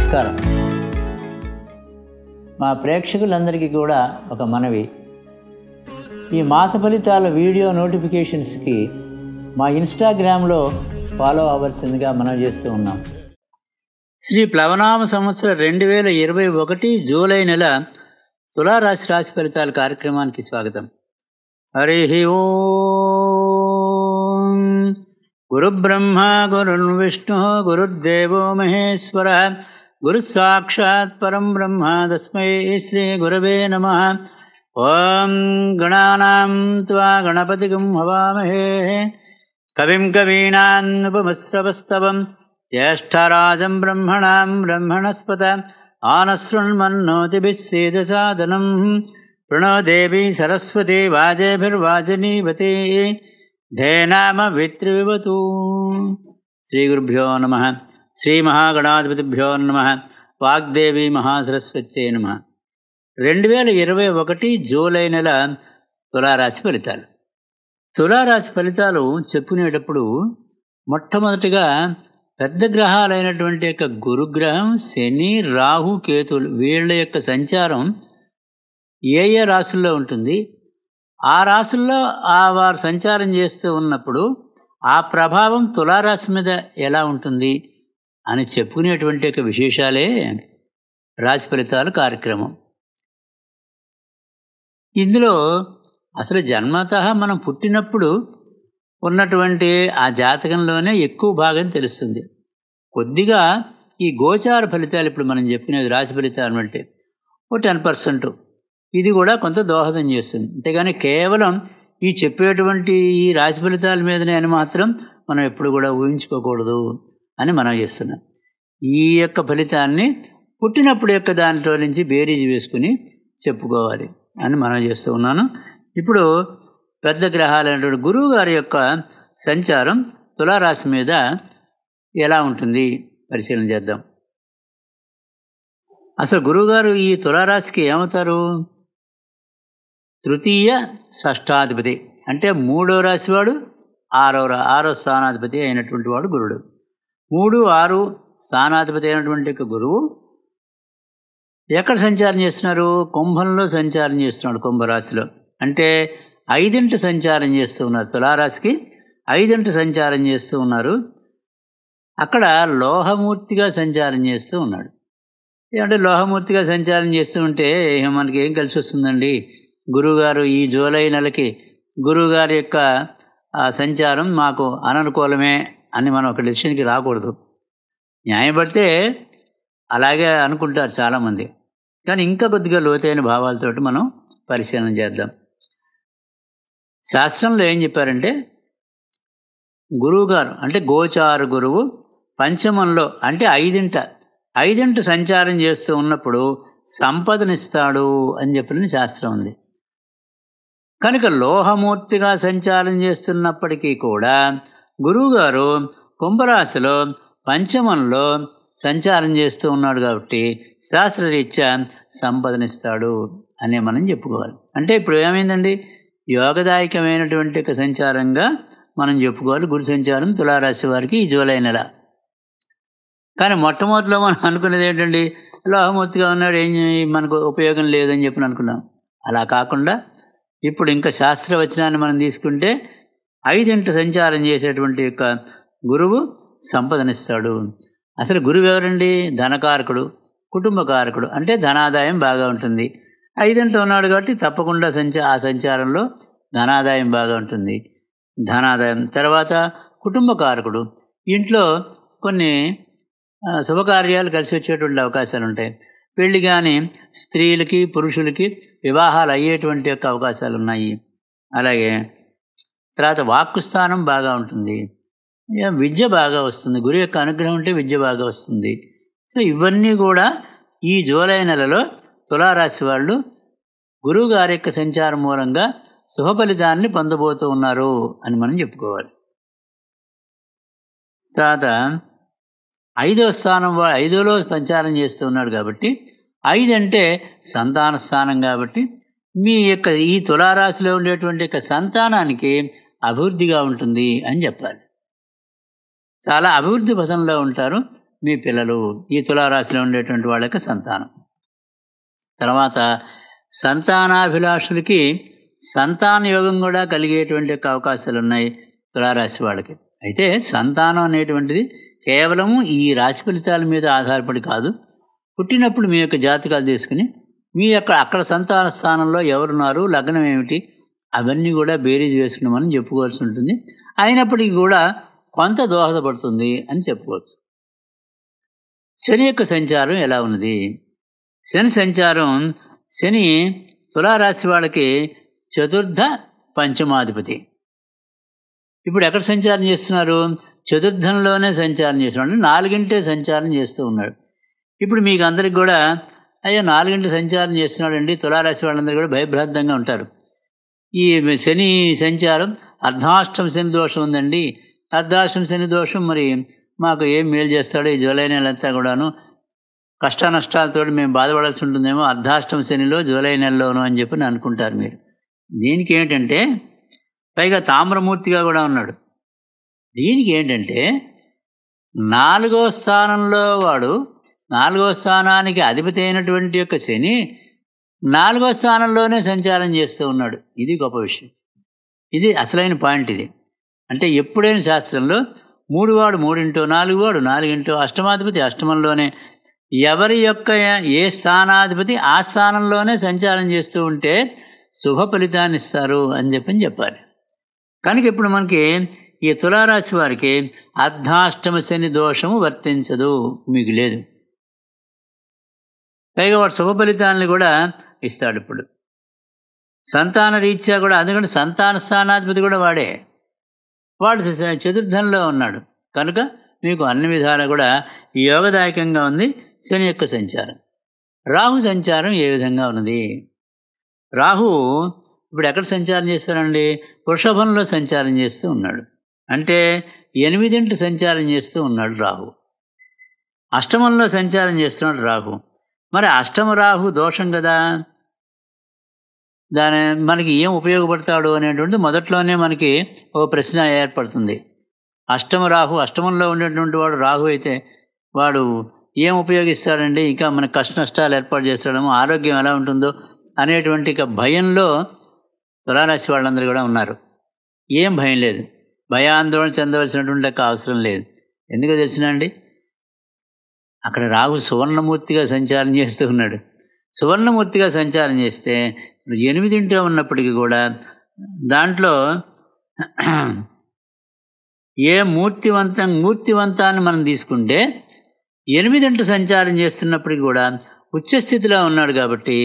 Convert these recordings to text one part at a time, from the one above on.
నమస్కారం మా ప్రేక్షకులందరికీ కూడా ఒక మనవి ఈ మాస ఫలితాల వీడియో నోటిఫికేషన్స్కి మా ఇన్స్టాగ్రామ్లో ఫాలో అవ్వాల్సిందిగా మనం చేస్తూ ఉన్నాం శ్రీ ప్లవనామ సంవత్సరం రెండు వేల ఇరవై ఒకటి జూలై నెల తులారాశి రాశి ఫలితాల కార్యక్రమానికి స్వాగతం హరి ఓ గురుబ్రహ్మ విష్ణు గురుర్దేవో మహేశ్వర गुरुस्वाक्षात्परम् तस्मै श्रीगुरवे नमः ॐ गणानां त्वा गणपतिम् भवामहे कविं कवीनान्नुपमस्रवस्तवं ज्येष्ठराजं ब्रह्मणां ब्रह्मणस्पत आनशृण्मन्नोतिभिः सेदसादनम् प्रणोदेवी सरस्वती वाजेभिर्वाचिनीवती धे श्रीगुरुभ्यो नमः శ్రీమహాగణాధిపతిభ్యో నమ వాగ్దేవి మహాసరస్వత్యే నమ రెండు వేల ఇరవై ఒకటి జూలై నెల తులారాశి ఫలితాలు తులారాశి ఫలితాలు చెప్పుకునేటప్పుడు మొట్టమొదటిగా పెద్ద గ్రహాలైనటువంటి యొక్క గురుగ్రహం శని రాహు కేతులు వీళ్ళ యొక్క సంచారం ఏ ఏ రాశుల్లో ఉంటుంది ఆ రాశుల్లో ఆ వారు సంచారం చేస్తూ ఉన్నప్పుడు ఆ ప్రభావం తులారాశి మీద ఎలా ఉంటుంది అని చెప్పుకునేటువంటి యొక్క విశేషాలే రాశి ఫలితాలు కార్యక్రమం ఇందులో అసలు జన్మత మనం పుట్టినప్పుడు ఉన్నటువంటి ఆ జాతకంలోనే ఎక్కువ భాగం తెలుస్తుంది కొద్దిగా ఈ గోచార ఫలితాలు ఇప్పుడు మనం చెప్పినది రాశి ఫలితాలు అంటే ఓ టెన్ పర్సెంట్ ఇది కూడా కొంత దోహదం చేస్తుంది అంతేగాని కేవలం ఈ చెప్పేటువంటి ఈ రాశి ఫలితాల మీదనే అని మాత్రం మనం ఎప్పుడు కూడా ఊహించుకోకూడదు అని మనం చేస్తున్నాం ఈ యొక్క ఫలితాన్ని పుట్టినప్పుడు యొక్క దాంట్లో నుంచి బేరీజ్ వేసుకుని చెప్పుకోవాలి అని మనం చేస్తూ ఉన్నాను ఇప్పుడు పెద్ద గ్రహాలైనటువంటి గురువు గారి యొక్క సంచారం తులారాశి మీద ఎలా ఉంటుంది పరిశీలన చేద్దాం అసలు గురువుగారు ఈ తులారాశికి ఏమవుతారు తృతీయ షష్టాధిపతి అంటే మూడో రాశివాడు ఆరో ఆరో స్థానాధిపతి అయినటువంటి వాడు గురుడు మూడు ఆరు స్థానాధిపతి అయినటువంటి గురువు ఎక్కడ సంచారం చేస్తున్నారు కుంభంలో సంచారం చేస్తున్నాడు కుంభరాశిలో అంటే ఐదింటి సంచారం చేస్తూ ఉన్నారు తులారాశికి ఐదింటి సంచారం చేస్తూ ఉన్నారు అక్కడ లోహమూర్తిగా సంచారం చేస్తూ ఉన్నాడు ఏమంటే లోహమూర్తిగా సంచారం చేస్తూ ఉంటే మనకి ఏం కలిసి వస్తుందండి గురువుగారు ఈ జూలై నెలకి గురువుగారి యొక్క సంచారం మాకు అననుకూలమే అని మనం ఒక డెసిషన్కి రాకూడదు న్యాయపడితే అలాగే అనుకుంటారు చాలామంది కానీ ఇంకా కొద్దిగా లోతైన భావాలతోటి మనం పరిశీలన చేద్దాం శాస్త్రంలో ఏం చెప్పారంటే గురువుగారు అంటే గోచార గురువు పంచమంలో అంటే ఐదింట ఐదింట సంచారం చేస్తూ ఉన్నప్పుడు సంపదనిస్తాడు అని చెప్పిన శాస్త్రం ఉంది కనుక లోహమూర్తిగా సంచారం చేస్తున్నప్పటికీ కూడా గురువుగారు కుంభరాశిలో పంచమంలో సంచారం చేస్తూ ఉన్నాడు కాబట్టి శాస్త్రరీత్యా సంపాదనిస్తాడు అని మనం చెప్పుకోవాలి అంటే ఇప్పుడు ఏమైందండి యోగదాయకమైనటువంటి సంచారంగా మనం చెప్పుకోవాలి గురు సంచారం తులారాశి వారికి ఈ జూలై నెల కానీ మొట్టమొదటిలో మనం అనుకునేది ఏంటండి లోహమూర్తిగా ఉన్నాడు ఏం మనకు ఉపయోగం లేదని చెప్పి అనుకున్నాం అలా కాకుండా ఇప్పుడు ఇంకా శాస్త్రవచనాన్ని మనం తీసుకుంటే ఐదింట సంచారం చేసేటువంటి యొక్క గురువు సంపదనిస్తాడు అసలు గురువు ఎవరండి ధనకారకుడు కుటుంబకారకుడు అంటే ధనాదాయం బాగా ఉంటుంది ఐదింట ఉన్నాడు కాబట్టి తప్పకుండా సంచ ఆ సంచారంలో ధనాదాయం బాగా ఉంటుంది ధనాదాయం తర్వాత కుటుంబకారకుడు ఇంట్లో కొన్ని శుభకార్యాలు కలిసి వచ్చేటువంటి అవకాశాలు ఉంటాయి పెళ్లి కానీ స్త్రీలకి పురుషులకి వివాహాలు అయ్యేటువంటి యొక్క అవకాశాలు ఉన్నాయి అలాగే తర్వాత వాక్కు స్థానం బాగా ఉంటుంది విద్య బాగా వస్తుంది గురు యొక్క అనుగ్రహం ఉంటే విద్య బాగా వస్తుంది సో ఇవన్నీ కూడా ఈ జూలై నెలలో తులారాశి వాళ్ళు గురువుగారి యొక్క సంచారం మూలంగా శుభ ఫలితాన్ని పొందబోతూ ఉన్నారు అని మనం చెప్పుకోవాలి తర్వాత ఐదో స్థానం ఐదోలో సంచారం చేస్తూ ఉన్నాడు కాబట్టి ఐదు అంటే సంతాన స్థానం కాబట్టి మీ యొక్క ఈ తులారాశిలో ఉండేటువంటి యొక్క సంతానానికి అభివృద్ధిగా ఉంటుంది అని చెప్పాలి చాలా అభివృద్ధి పథంలో ఉంటారు మీ పిల్లలు ఈ తులారాశిలో ఉండేటువంటి వాళ్ళ యొక్క సంతానం తర్వాత సంతానాభిలాషులకి సంతాన యోగం కూడా కలిగేటువంటి యొక్క అవకాశాలు ఉన్నాయి తులారాశి వాళ్ళకి అయితే సంతానం అనేటువంటిది కేవలము ఈ రాశి ఫలితాల మీద ఆధారపడి కాదు పుట్టినప్పుడు మీ యొక్క జాతకాలు తీసుకుని మీ యొక్క అక్కడ సంతాన స్థానంలో ఎవరున్నారు లగ్నం ఏమిటి అవన్నీ కూడా బేరీజ్ వేసుకున్నామని చెప్పుకోవాల్సి ఉంటుంది అయినప్పటికీ కూడా కొంత దోహదపడుతుంది అని చెప్పుకోవచ్చు శని యొక్క సంచారం ఎలా ఉన్నది శని సంచారం శని తులారాశి వాళ్ళకి చతుర్థ పంచమాధిపతి ఇప్పుడు ఎక్కడ సంచారం చేస్తున్నారు చతుర్థంలోనే సంచారం చేస్తున్నాడు నాలుగింటే సంచారం చేస్తూ ఉన్నాడు ఇప్పుడు మీకు అందరికి కూడా అయ్యో నాలుగింటి సంచారం చేస్తున్నాడండి తులారాశి వాళ్ళందరూ కూడా భయభ్రాంతంగా ఉంటారు ఈ శని సంచారం అర్ధాష్టం శని దోషం ఉందండి అర్ధాష్టం శని దోషం మరి మాకు ఏం మేలు చేస్తాడో ఈ జూలై నెలంతా కూడాను కష్ట నష్టాలతో మేము బాధపడాల్సి ఉంటుందేమో అర్ధాష్టం శనిలో జూలై నెలలోనో అని చెప్పి అనుకుంటారు మీరు దీనికి ఏంటంటే పైగా తామ్రమూర్తిగా కూడా ఉన్నాడు దీనికి ఏంటంటే నాలుగో స్థానంలో వాడు నాలుగో స్థానానికి అధిపతి అయినటువంటి యొక్క శని నాలుగో స్థానంలోనే సంచారం చేస్తూ ఉన్నాడు ఇది గొప్ప విషయం ఇది అసలైన పాయింట్ ఇది అంటే ఎప్పుడైనా శాస్త్రంలో మూడువాడు మూడింటో నాలుగువాడు నాలుగింటో అష్టమాధిపతి అష్టమంలోనే ఎవరి యొక్క ఏ స్థానాధిపతి ఆ స్థానంలోనే సంచారం చేస్తూ ఉంటే శుభ ఫలితాన్ని ఇస్తారు అని చెప్పని చెప్పాలి కనుక ఇప్పుడు మనకి ఈ తులారాశి వారికి అర్ధాష్టమ శని దోషము వర్తించదు మీకు లేదు పైగా వాడు శుభ ఫలితాలను కూడా ఇస్తాడు ఇప్పుడు సంతాన రీత్యా కూడా అందుకని సంతాన స్థానాధిపతి కూడా వాడే వాడు చతుర్థంలో ఉన్నాడు కనుక మీకు అన్ని విధాలు కూడా యోగదాయకంగా ఉంది శని యొక్క సంచారం రాహు సంచారం ఏ విధంగా ఉన్నది రాహు ఇప్పుడు ఎక్కడ సంచారం చేస్తానండి వృషభంలో సంచారం చేస్తూ ఉన్నాడు అంటే ఎనిమిదింటి సంచారం చేస్తూ ఉన్నాడు రాహు అష్టమంలో సంచారం చేస్తున్నాడు రాహు మరి అష్టమ రాహు దోషం కదా దాని మనకి ఏం ఉపయోగపడతాడు అనేటువంటి మొదట్లోనే మనకి ఒక ప్రశ్న ఏర్పడుతుంది అష్టమ రాహు అష్టమంలో ఉండేటువంటి వాడు రాహు అయితే వాడు ఏం ఉపయోగిస్తాడండి ఇంకా మన కష్ట నష్టాలు ఏర్పాటు చేస్తాడము ఆరోగ్యం ఎలా ఉంటుందో అనేటువంటి ఇక భయంలో తులారాశి వాళ్ళందరూ కూడా ఉన్నారు ఏం భయం లేదు భయాందోళన చెందవలసినటువంటి అవసరం లేదు ఎందుకు తెలిసినండి అక్కడ రాహుల్ సువర్ణమూర్తిగా సంచారం చేస్తూ ఉన్నాడు సువర్ణమూర్తిగా సంచారం చేస్తే ఎనిమిదింటే ఉన్నప్పటికీ కూడా దాంట్లో ఏ మూర్తివంతం మూర్తివంతాన్ని మనం తీసుకుంటే ఎనిమిదింట సంచారం చేస్తున్నప్పటికీ కూడా ఉచ్చస్థితిలో ఉన్నాడు కాబట్టి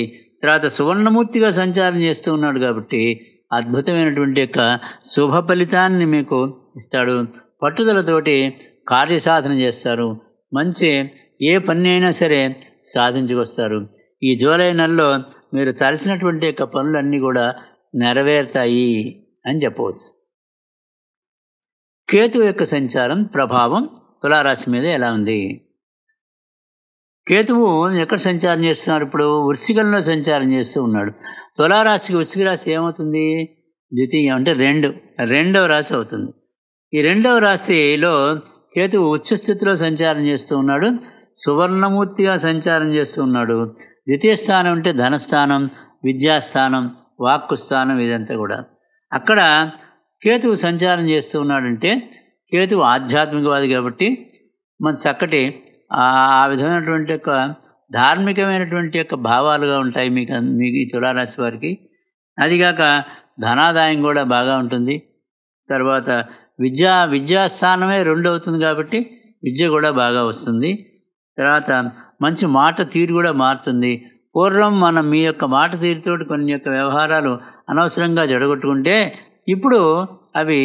తర్వాత సువర్ణమూర్తిగా సంచారం చేస్తూ ఉన్నాడు కాబట్టి అద్భుతమైనటువంటి యొక్క శుభ ఫలితాన్ని మీకు ఇస్తాడు పట్టుదలతోటి కార్యసాధన చేస్తారు మంచి ఏ పని అయినా సరే సాధించుకొస్తారు ఈ జూలై నెలలో మీరు తలసినటువంటి యొక్క పనులన్నీ కూడా నెరవేరుతాయి అని చెప్పవచ్చు కేతు యొక్క సంచారం ప్రభావం తులారాశి మీద ఎలా ఉంది కేతువు ఎక్కడ సంచారం చేస్తున్నారు ఇప్పుడు వృశ్చికంలో సంచారం చేస్తూ ఉన్నాడు తులారాశికి వృశ్చిక రాశి ఏమవుతుంది ద్వితీయం అంటే రెండు రెండవ రాశి అవుతుంది ఈ రెండవ రాశిలో కేతువు ఉచ్చస్థితిలో స్థితిలో సంచారం చేస్తూ ఉన్నాడు సువర్ణమూర్తిగా సంచారం చేస్తూ ఉన్నాడు ద్వితీయ స్థానం అంటే ధనస్థానం విద్యాస్థానం వాక్కు స్థానం ఇదంతా కూడా అక్కడ కేతువు సంచారం చేస్తూ ఉన్నాడంటే కేతువు ఆధ్యాత్మికవాది కాబట్టి మన చక్కటి ఆ విధమైనటువంటి యొక్క ధార్మికమైనటువంటి యొక్క భావాలుగా ఉంటాయి మీకు మీకు ఈ తులారాశి వారికి అదిగాక ధనాదాయం కూడా బాగా ఉంటుంది తర్వాత విద్యా విద్యాస్థానమే రెండు అవుతుంది కాబట్టి విద్య కూడా బాగా వస్తుంది తర్వాత మంచి మాట తీరు కూడా మారుతుంది పూర్వం మనం మీ యొక్క మాట తీరుతోటి కొన్ని యొక్క వ్యవహారాలు అనవసరంగా జడగొట్టుకుంటే ఇప్పుడు అవి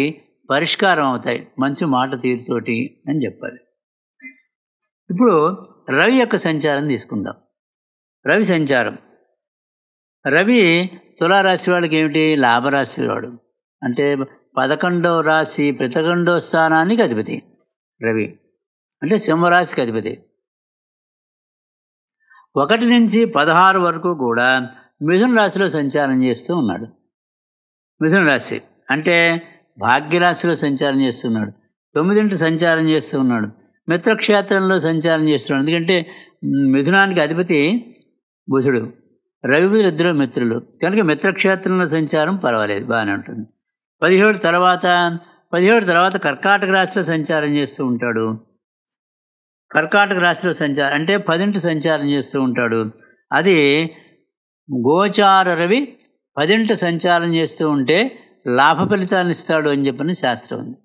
పరిష్కారం అవుతాయి మంచి మాట తీరుతోటి అని చెప్పాలి ఇప్పుడు రవి యొక్క సంచారం తీసుకుందాం రవి సంచారం రవి తులారాశి వాళ్ళకి ఏమిటి లాభరాశి వాడు అంటే పదకొండవ రాశి పదకొండవ స్థానానికి అధిపతి రవి అంటే సింహరాశికి అధిపతి ఒకటి నుంచి పదహారు వరకు కూడా మిథున రాశిలో సంచారం చేస్తూ ఉన్నాడు మిథున రాశి అంటే భాగ్యరాశిలో సంచారం చేస్తున్నాడు తొమ్మిదింటి సంచారం చేస్తూ ఉన్నాడు మిత్రక్షేత్రంలో సంచారం చేస్తున్నాడు ఎందుకంటే మిథునానికి అధిపతి బుధుడు రవి ఇద్దరు మిత్రులు కనుక మిత్రక్షేత్రంలో సంచారం పర్వాలేదు బాగానే ఉంటుంది పదిహేడు తర్వాత పదిహేడు తర్వాత కర్కాటక రాశిలో సంచారం చేస్తూ ఉంటాడు కర్కాటక రాశిలో సంచారం అంటే పదింటి సంచారం చేస్తూ ఉంటాడు అది గోచార రవి పదింటి సంచారం చేస్తూ ఉంటే లాభ ఫలితాలను ఇస్తాడు అని చెప్పిన శాస్త్రం ఉంది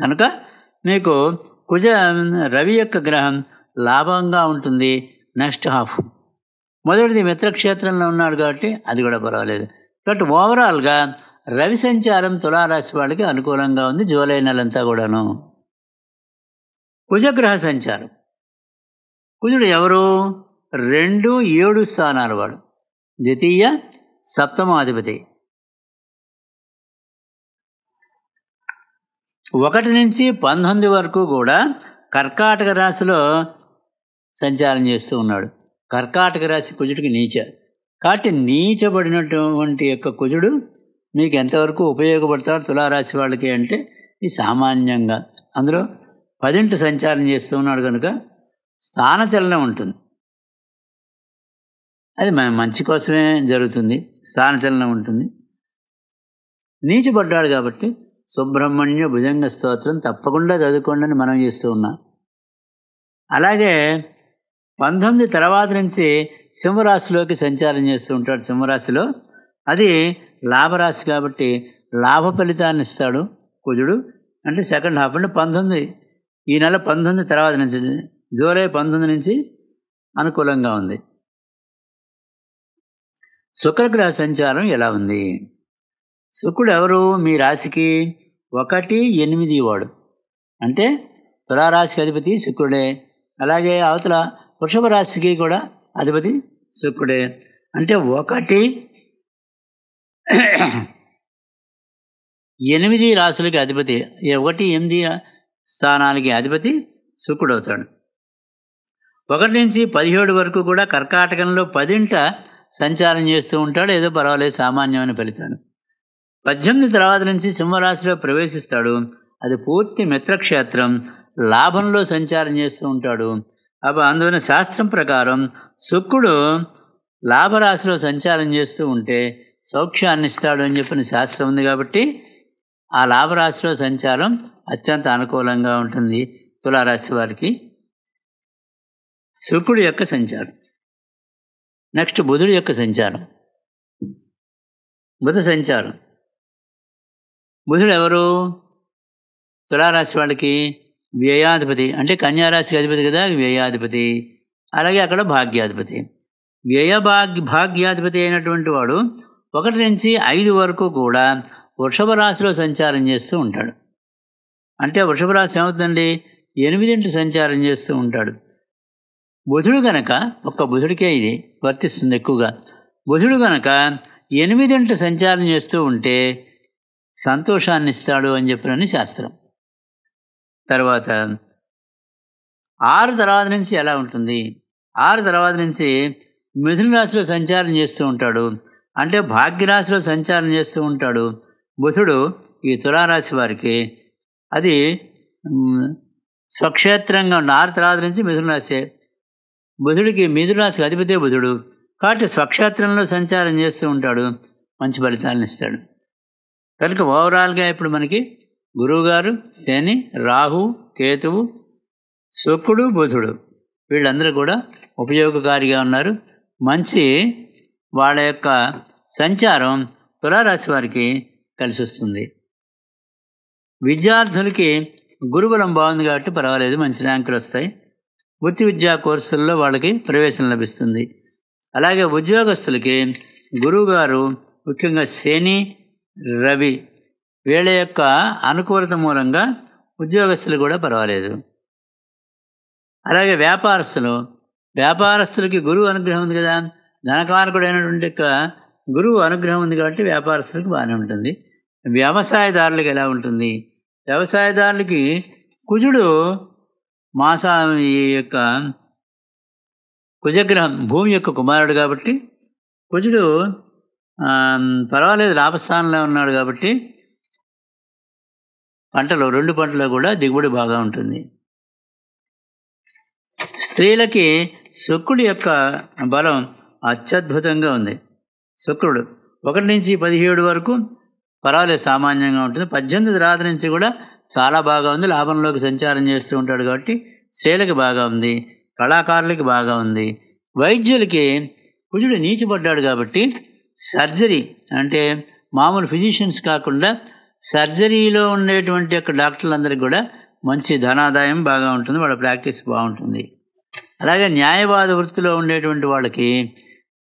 కనుక మీకు కుజ రవి యొక్క గ్రహం లాభంగా ఉంటుంది నెక్స్ట్ హాఫ్ మొదటిది మిత్రక్షేత్రంలో ఉన్నాడు కాబట్టి అది కూడా పర్వాలేదు బట్ ఓవరాల్గా రవి సంచారం తులారాశి వాళ్ళకి అనుకూలంగా ఉంది జూలై నెలంతా కూడాను కుజగ్రహ సంచారం కుజుడు ఎవరు రెండు ఏడు స్థానాల వాడు ద్వితీయ సప్తమాధిపతి ఒకటి నుంచి పంతొమ్మిది వరకు కూడా కర్కాటక రాశిలో సంచారం చేస్తూ ఉన్నాడు కర్కాటక రాశి కుజుడికి నీచ కాబట్టి నీచబడినటువంటి యొక్క కుజుడు మీకు ఎంతవరకు ఉపయోగపడతాడు తులారాశి వాళ్ళకి అంటే ఈ సామాన్యంగా అందులో పదింటి సంచారం చేస్తూ ఉన్నాడు కనుక స్థానచలనం ఉంటుంది అది మన మంచి కోసమే జరుగుతుంది స్థానచలనం ఉంటుంది నీచిపడ్డాడు కాబట్టి సుబ్రహ్మణ్య భుజంగ స్తోత్రం తప్పకుండా చదువుకోండి అని మనం చేస్తూ ఉన్నాం అలాగే పంతొమ్మిది తర్వాత నుంచి సింహరాశిలోకి సంచారం చేస్తూ ఉంటాడు సింహరాశిలో అది లాభరాశి కాబట్టి లాభ ఫలితాన్ని ఇస్తాడు కుజుడు అంటే సెకండ్ హాఫ్ అంటే పంతొమ్మిది ఈ నెల పంతొమ్మిది తర్వాత నుంచి జూలై పంతొమ్మిది నుంచి అనుకూలంగా ఉంది శుక్రగ్రహ సంచారం ఎలా ఉంది శుక్రుడు ఎవరు మీ రాశికి ఒకటి ఎనిమిది వాడు అంటే తులారాశికి అధిపతి శుక్రుడే అలాగే అవతల వృషభ రాశికి కూడా అధిపతి శుక్రుడే అంటే ఒకటి ఎనిమిది రాశులకి అధిపతి ఒకటి ఎనిమిది స్థానానికి అధిపతి శుక్రుడు అవుతాడు ఒకటి నుంచి పదిహేడు వరకు కూడా కర్కాటకంలో పదింట సంచారం చేస్తూ ఉంటాడు ఏదో పర్వాలేదు సామాన్యమైన ఫలితాలు పద్దెనిమిది తర్వాత నుంచి సింహరాశిలో ప్రవేశిస్తాడు అది పూర్తి మిత్రక్షేత్రం లాభంలో సంచారం చేస్తూ ఉంటాడు అప్పుడు అందువల్ల శాస్త్రం ప్రకారం శుక్రుడు లాభరాశిలో సంచారం చేస్తూ ఉంటే సౌఖ్యాన్ని ఇస్తాడు అని చెప్పిన శాస్త్రం ఉంది కాబట్టి ఆ లాభరాశిలో సంచారం అత్యంత అనుకూలంగా ఉంటుంది తులారాశి వారికి శుక్రుడు యొక్క సంచారం నెక్స్ట్ బుధుడు యొక్క సంచారం బుధ సంచారం బుధుడు ఎవరు తులారాశి వాళ్ళకి వ్యయాధిపతి అంటే కన్యారాశికి అధిపతి కదా వ్యయాధిపతి అలాగే అక్కడ భాగ్యాధిపతి వ్యయ భాగ్య భాగ్యాధిపతి అయినటువంటి వాడు ఒకటి నుంచి ఐదు వరకు కూడా వృషభ రాశిలో సంచారం చేస్తూ ఉంటాడు అంటే వృషభ రాశి ఏమవుతుందండి ఎనిమిదింటి సంచారం చేస్తూ ఉంటాడు బుధుడు గనక ఒక్క బుధుడికే ఇది వర్తిస్తుంది ఎక్కువగా బుధుడు గనక ఎనిమిదింట సంచారం చేస్తూ ఉంటే సంతోషాన్ని ఇస్తాడు అని చెప్పినని శాస్త్రం తర్వాత ఆరు తర్వాత నుంచి ఎలా ఉంటుంది ఆరు తర్వాత నుంచి మిథున రాశిలో సంచారం చేస్తూ ఉంటాడు అంటే భాగ్యరాశిలో సంచారం చేస్తూ ఉంటాడు బుధుడు ఈ తులారాశి వారికి అది స్వక్షేత్రంగా ఉన్న ఆరు తర్వాత నుంచి మిథున రాశి బుధుడికి మీధురాశికి అధిపతి బుధుడు కాబట్టి స్వక్షేత్రంలో సంచారం చేస్తూ ఉంటాడు మంచి ఫలితాలను ఇస్తాడు కనుక ఓవరాల్గా ఇప్పుడు మనకి గురువుగారు శని రాహు కేతువు శుక్రుడు బుధుడు వీళ్ళందరూ కూడా ఉపయోగకారిగా ఉన్నారు మంచి వాళ్ళ యొక్క సంచారం తులారాశి వారికి కలిసి వస్తుంది విద్యార్థులకి గురుబలం బాగుంది కాబట్టి పర్వాలేదు మంచి ర్యాంకులు వస్తాయి వృత్తి విద్యా కోర్సుల్లో వాళ్ళకి ప్రవేశం లభిస్తుంది అలాగే ఉద్యోగస్తులకి గురువుగారు ముఖ్యంగా శని రవి వీళ్ళ యొక్క అనుకూలత మూలంగా ఉద్యోగస్తులు కూడా పర్వాలేదు అలాగే వ్యాపారస్తులు వ్యాపారస్తులకి గురువు అనుగ్రహం ఉంది కదా ధనకారకుడైనటువంటి గురువు అనుగ్రహం ఉంది కాబట్టి వ్యాపారస్తులకు బాగానే ఉంటుంది వ్యవసాయదారులకు ఎలా ఉంటుంది వ్యవసాయదారులకి కుజుడు మాస యొక్క కుజగ్రహం భూమి యొక్క కుమారుడు కాబట్టి కుజుడు పర్వాలేదు లాభస్థానంలో ఉన్నాడు కాబట్టి పంటలో రెండు పంటలో కూడా దిగుబడి బాగా ఉంటుంది స్త్రీలకి శుక్రుడి యొక్క బలం అత్యద్భుతంగా ఉంది శుక్రుడు ఒకటి నుంచి పదిహేడు వరకు పర్వాలేదు సామాన్యంగా ఉంటుంది పద్దెనిమిది రాత్రి నుంచి కూడా చాలా బాగా ఉంది లాభంలోకి సంచారం చేస్తూ ఉంటాడు కాబట్టి స్త్రీలకి బాగా ఉంది కళాకారులకి బాగా ఉంది వైద్యులకి కుజుడు నీచిపడ్డాడు కాబట్టి సర్జరీ అంటే మామూలు ఫిజిషియన్స్ కాకుండా సర్జరీలో ఉండేటువంటి యొక్క డాక్టర్లందరికీ కూడా మంచి ధనాదాయం బాగా ఉంటుంది వాళ్ళ ప్రాక్టీస్ బాగుంటుంది అలాగే న్యాయవాద వృత్తిలో ఉండేటువంటి వాళ్ళకి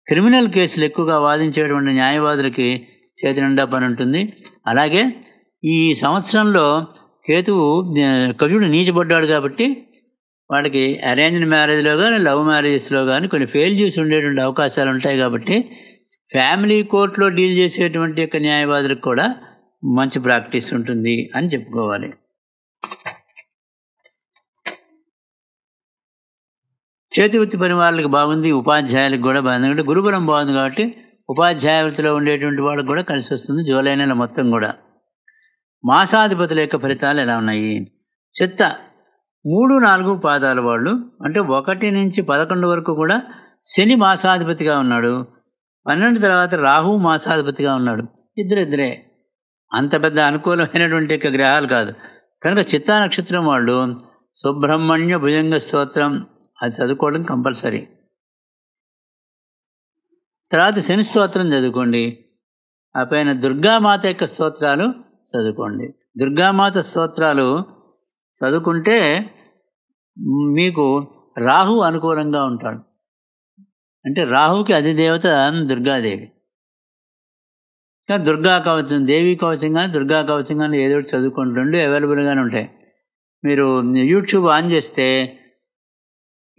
క్రిమినల్ కేసులు ఎక్కువగా వాదించేటువంటి న్యాయవాదులకి చేతి నిండా పని ఉంటుంది అలాగే ఈ సంవత్సరంలో కేతువు కవిడు నీచబడ్డాడు కాబట్టి వాళ్ళకి అరేంజ్డ్ మ్యారేజ్లో కానీ లవ్ మ్యారేజెస్లో కానీ కొన్ని ఫెయిల్ చేసి ఉండేటువంటి అవకాశాలు ఉంటాయి కాబట్టి ఫ్యామిలీ కోర్టులో డీల్ చేసేటువంటి యొక్క న్యాయవాదులకు కూడా మంచి ప్రాక్టీస్ ఉంటుంది అని చెప్పుకోవాలి చేతి వృత్తి పని వాళ్ళకి బాగుంది ఉపాధ్యాయులకు కూడా బాగుంది ఎందుకంటే గురుగురం బాగుంది కాబట్టి ఉపాధ్యాయ వృత్తిలో ఉండేటువంటి వాళ్ళకి కూడా కలిసి వస్తుంది జూలై నెల మొత్తం కూడా మాసాధిపతుల యొక్క ఫలితాలు ఎలా ఉన్నాయి చిత్త మూడు నాలుగు పాదాల వాళ్ళు అంటే ఒకటి నుంచి పదకొండు వరకు కూడా శని మాసాధిపతిగా ఉన్నాడు పన్నెండు తర్వాత రాహు మాసాధిపతిగా ఉన్నాడు ఇద్దరిద్దరే అంత పెద్ద అనుకూలమైనటువంటి యొక్క గ్రహాలు కాదు కనుక చిత్తా నక్షత్రం వాళ్ళు సుబ్రహ్మణ్య భుజంగ స్తోత్రం అది చదువుకోవడం కంపల్సరీ తర్వాత శని స్తోత్రం చదువుకోండి ఆ పైన దుర్గామాత యొక్క స్తోత్రాలు చదువుకోండి దుర్గామాత స్తోత్రాలు చదువుకుంటే మీకు రాహు అనుకూలంగా ఉంటాడు అంటే రాహుకి అధిదేవత దుర్గాదేవి దుర్గా కవచం దేవి కవచం కానీ దుర్గా కవచం కానీ ఏదో ఒకటి చదువుకోండి రెండు అవైలబుల్గానే ఉంటాయి మీరు యూట్యూబ్ ఆన్ చేస్తే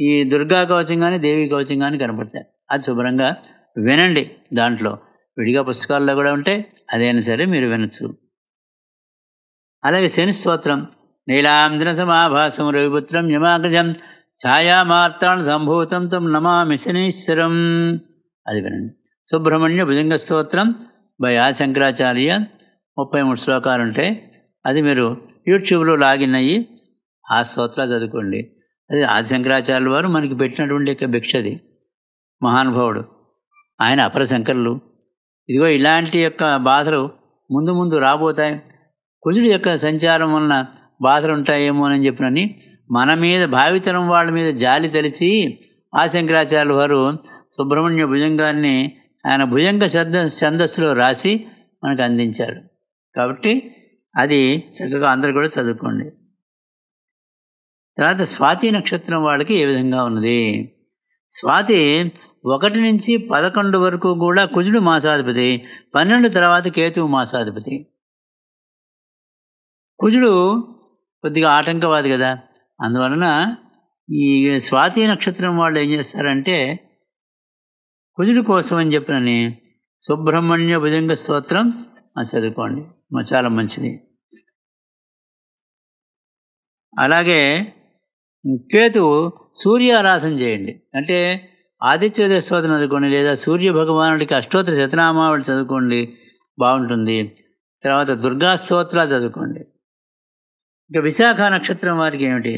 ఈ దుర్గా కవచం కానీ దేవి కవచం కానీ కనపడతాయి అది శుభ్రంగా వినండి దాంట్లో విడిగా పుస్తకాల్లో కూడా ఉంటాయి అదైనా సరే మీరు వినొచ్చు అలాగే శని స్తోత్రం నీలాంజన సమాభాసం రవిపుత్రం యమాగ్రజం ఛాయామార్తాణ సంభూతం తం నమామి శనీశ్వరం అది వినండి సుబ్రహ్మణ్య భుజంగ స్తోత్రం బై ఆ శంకరాచార్య ముప్పై మూడు శ్లోకాలు ఉంటాయి అది మీరు యూట్యూబ్లో లాగిన్ అయ్యి ఆ స్తోత్రాలు చదువుకోండి అది ఆది శంకరాచార్యుల వారు మనకి పెట్టినటువంటి యొక్క భిక్షది మహానుభావుడు ఆయన అపర శంకరులు ఇదిగో ఇలాంటి యొక్క బాధలు ముందు ముందు రాబోతాయి కుజుడు యొక్క సంచారం వలన బాధలు ఉంటాయేమో అని చెప్పినని మన మీద భావితరం వాళ్ళ మీద జాలి తలిచి ఆ శంకరాచార్యుల వారు సుబ్రహ్మణ్య భుజంగాన్ని ఆయన భుజంగ శ్రద్ధ ఛందస్సులో రాసి మనకు అందించారు కాబట్టి అది చక్కగా అందరు కూడా చదువుకోండి తర్వాత స్వాతి నక్షత్రం వాళ్ళకి ఏ విధంగా ఉన్నది స్వాతి ఒకటి నుంచి పదకొండు వరకు కూడా కుజుడు మాసాధిపతి పన్నెండు తర్వాత కేతువు మాసాధిపతి కుజుడు కొద్దిగా ఆటంకవాది కదా అందువలన ఈ స్వాతి నక్షత్రం వాళ్ళు ఏం చేస్తారంటే కుజుడి కోసం అని చెప్పినని సుబ్రహ్మణ్య భుజంగ స్తోత్రం చదువుకోండి చాలా మంచిది అలాగే కేతు సూర్య ఆరాధన చేయండి అంటే ఆదిత్యోదయ స్తోత్రం చదువుకోండి లేదా సూర్య భగవానుడికి అష్టోత్తర శతనామావళి చదువుకోండి బాగుంటుంది తర్వాత దుర్గా స్తోత్రాలు చదువుకోండి ఇక విశాఖ నక్షత్రం వారికి ఏమిటి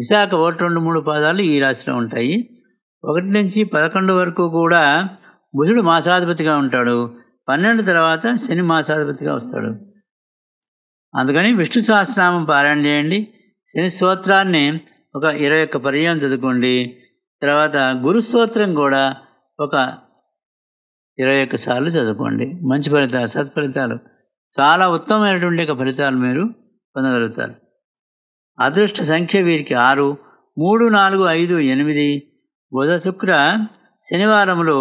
విశాఖ ఒకటి రెండు మూడు పాదాలు ఈ రాశిలో ఉంటాయి ఒకటి నుంచి పదకొండు వరకు కూడా బుధుడు మాసాధిపతిగా ఉంటాడు పన్నెండు తర్వాత శని మాసాధిపతిగా వస్తాడు అందుకని విష్ణు సహస్రనామం పారాయణ చేయండి శని స్తోత్రాన్ని ఒక ఇరవై ఒక్క పర్యాయం చదువుకోండి తర్వాత గురు స్తోత్రం కూడా ఒక ఇరవై ఒక్క సార్లు చదువుకోండి మంచి ఫలితాలు సత్ఫలితాలు చాలా ఉత్తమమైనటువంటి ఫలితాలు మీరు పొందగలుగుతారు అదృష్ట సంఖ్య వీరికి ఆరు మూడు నాలుగు ఐదు ఎనిమిది బుధ శుక్ర శనివారంలో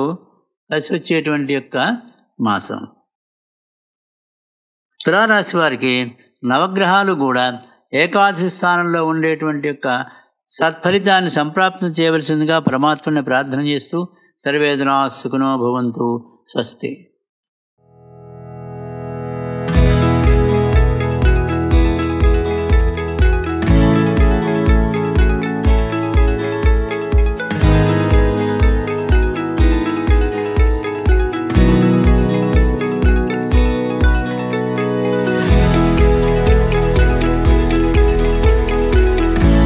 కలిసి వచ్చేటువంటి యొక్క మాసం తులారాశి వారికి నవగ్రహాలు కూడా ఏకాదశి స్థానంలో ఉండేటువంటి యొక్క సత్ఫలితాన్ని సంప్రాప్తం చేయవలసిందిగా పరమాత్మని ప్రార్థన చేస్తూ సర్వేదనా సుఖనో భవంతు స్వస్తి